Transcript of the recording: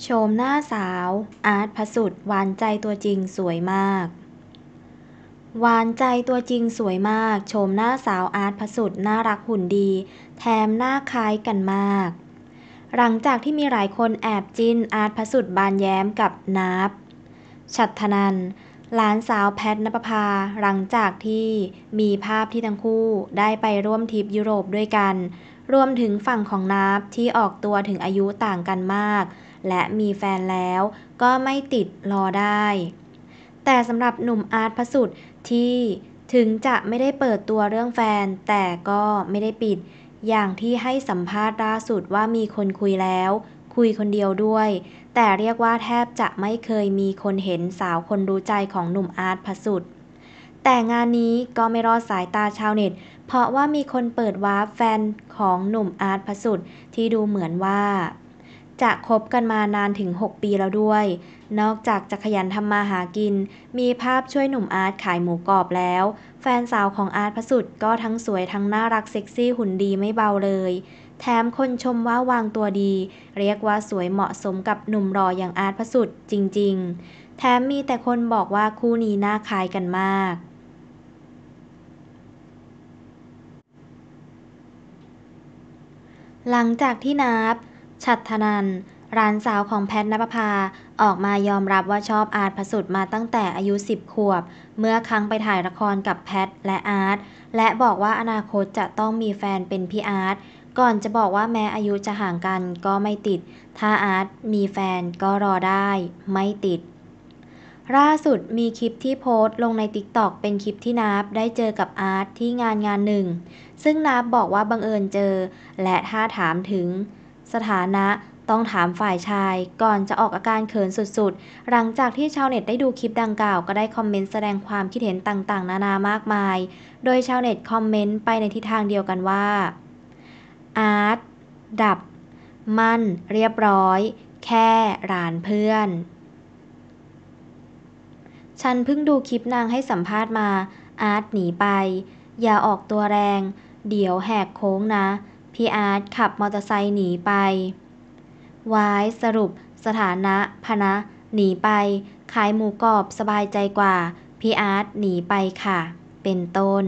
โชมหน้าสาว อาร์ตพสุทธ์หวานใจตัวจริงสวยมาก หวานใจตัวจริงสวยมากโมหน้าสาวอาร์ตพสุทธ์น่ารักหุ่นดีแถมหน้าคล้ายกันมาก หลังจากที่มีหลายคนแอบจิ้นอาร์ตพสุทธ์บานแย้มกับนับฉัตรธนันหลานสาวแพทนภพาหลังจากที่มีภาพที่ทั้งคู่ได้ไปร่วมทริปยุโรปด้วยกันรวมถึงฝั่งของนับที่ออกตัวถึงอายุต่างกันมากและมีแฟนแล้วก็ไม่ติดรอได้ แต่สำหรับหนุ่มอาร์ตพสุ์ที่ถึงจะไม่ได้เปิดตัวเรื่องแฟน แต่ก็ไม่ได้ปิด อย่างที่ให้สัมภาษณ์ล่าสุดว่ามีคนคุยแล้ว คุยคนเดียวด้วย แต่เรียกว่าแทบจะไม่เคยมีคนเห็นสาวคนรู้ใจของหนุ่มอาร์ตพสุ์แต่งานนี้ก็ไม่รอดสายตาชาวเน็ต เพราะว่ามีคนเปิดวาร์ฟแฟนของหนุ่มอาร์ตพสุทธ์ที่ดูเหมือนว่าจะคบกันมานานถึง 6 ปีแล้วด้วย นอกจากจะขยันทำมาหากิน มีภาพช่วยหนุ่มอาร์ตขายหมูกรอบแล้ว แฟนสาวของอาร์ตพสุดก็ทั้งสวยทั้งน่ารัก เซ็กซี่หุ่นดีไม่เบาเลย แถมคนชมว่าวางตัวดี เรียกว่าสวยเหมาะสมกับหนุ่มรออย่างอาร์ตพสุดจริง ๆ แถมมีแต่คนบอกว่าคู่นี้น่าคลายกันมาก หลังจากที่นับฉัตรธนันร้านสาวของแพทณปภาออกมายอมรับว่าชอบอาร์ตพสุดมาตั้งแต่อายุ 10 ขวบเมื่อ ครั้งไปถ่ายละครกับแพทและอาร์ต และบอกว่าอนาคตจะต้องมีแฟนเป็น พี่อาร์ตก่อนจะบอกว่าแม้อายุจะห่างกันก็ไม่ติดถ้าอาร์ตมีแฟนก็รอได้ไม่ติด ล่าสุดมีคลิปที่โพสต์ลงในติต็อกเป็นคลิปที่นับได้เจอกับอาร์ตที่งานงานหนึ่ง ซึ่งนับบอกว่าบังเอิญเจอ และถ้าถามถึงสถานะต้องถามฝ่ายชายก่อนจะออกอาการเขินสุด ๆ หลังจากที่ชาวเน็ตได้ดูคลิปดังกล่าวก็ได้คอมเมนต์แสดงความคิดเห็นต่างๆ นานามากมาย โดยชาวเน็ตคอมเมนต์ไปในทิศทางเดียวกันว่า อาร์ตดับ มั่น เรียบร้อย แค่หลานเพื่อน ฉันเพิ่งดูคลิปนางให้สัมภาษณ์มา อาร์ตหนีไป อย่าออกตัวแรง เดี๋ยวแหกโค้งนะพี่อาร์ตขับมอเตอร์ไซค์หนีไปวายสรุป สถานะพนะ หนีไปขายหมูกรอบสบายใจกว่า พี่อาร์ตหนีไปค่ะ เป็นต้น